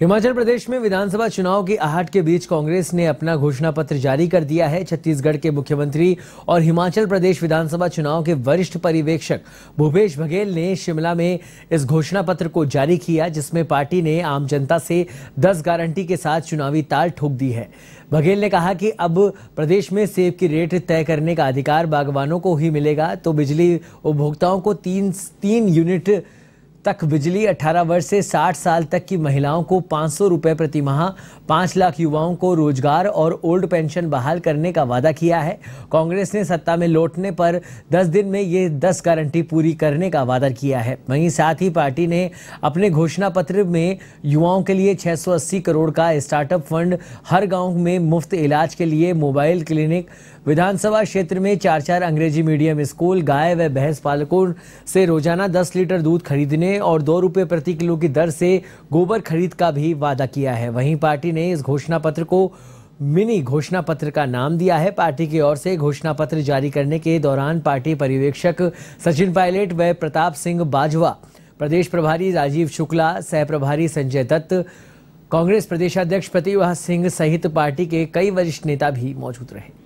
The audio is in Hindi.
हिमाचल प्रदेश में विधानसभा चुनाव की आहट के बीच कांग्रेस ने अपना घोषणा पत्र जारी कर दिया है छत्तीसगढ़ के मुख्यमंत्री और हिमाचल प्रदेश विधानसभा चुनाव के वरिष्ठ पर्यवेक्षक भूपेश बघेल ने शिमला में इस घोषणा पत्र को जारी किया जिसमें पार्टी ने आम जनता से 10 गारंटी के साथ चुनावी ताल ठोक दी है बघेल ने कहा कि अब प्रदेश में सेब की रेट तय करने का अधिकार बागवानों को ही मिलेगा तो बिजली उपभोक्ताओं को तीन तीन यूनिट तक बिजली 18 वर्ष से 60 साल तक की महिलाओं को पाँच सौ रुपये प्रति माह पाँच लाख युवाओं को रोजगार और ओल्ड पेंशन बहाल करने का वादा किया है कांग्रेस ने सत्ता में लौटने पर 10 दिन में ये 10 गारंटी पूरी करने का वादा किया है वहीं साथ ही पार्टी ने अपने घोषणा पत्र में युवाओं के लिए 680 करोड़ का स्टार्टअप फंड हर गाँव में मुफ्त इलाज के लिए मोबाइल क्लिनिक विधानसभा क्षेत्र में चार चार अंग्रेजी मीडियम स्कूल गाय व भैंस पालकों से रोजाना दस लीटर दूध खरीदने और दो रुपए प्रति किलो की दर से गोबर खरीद का भी वादा किया है वहीं पार्टी ने इस घोषणा पत्र को मिनी घोषणा पत्र का नाम दिया है पार्टी की ओर से घोषणा पत्र जारी करने के दौरान पार्टी पर्यवेक्षक सचिन पायलट व प्रताप सिंह बाजवा प्रदेश प्रभारी राजीव शुक्ला सह प्रभारी संजय दत्त कांग्रेस प्रदेशाध्यक्ष प्रतिभा सिंह सहित पार्टी के कई वरिष्ठ नेता भी मौजूद रहे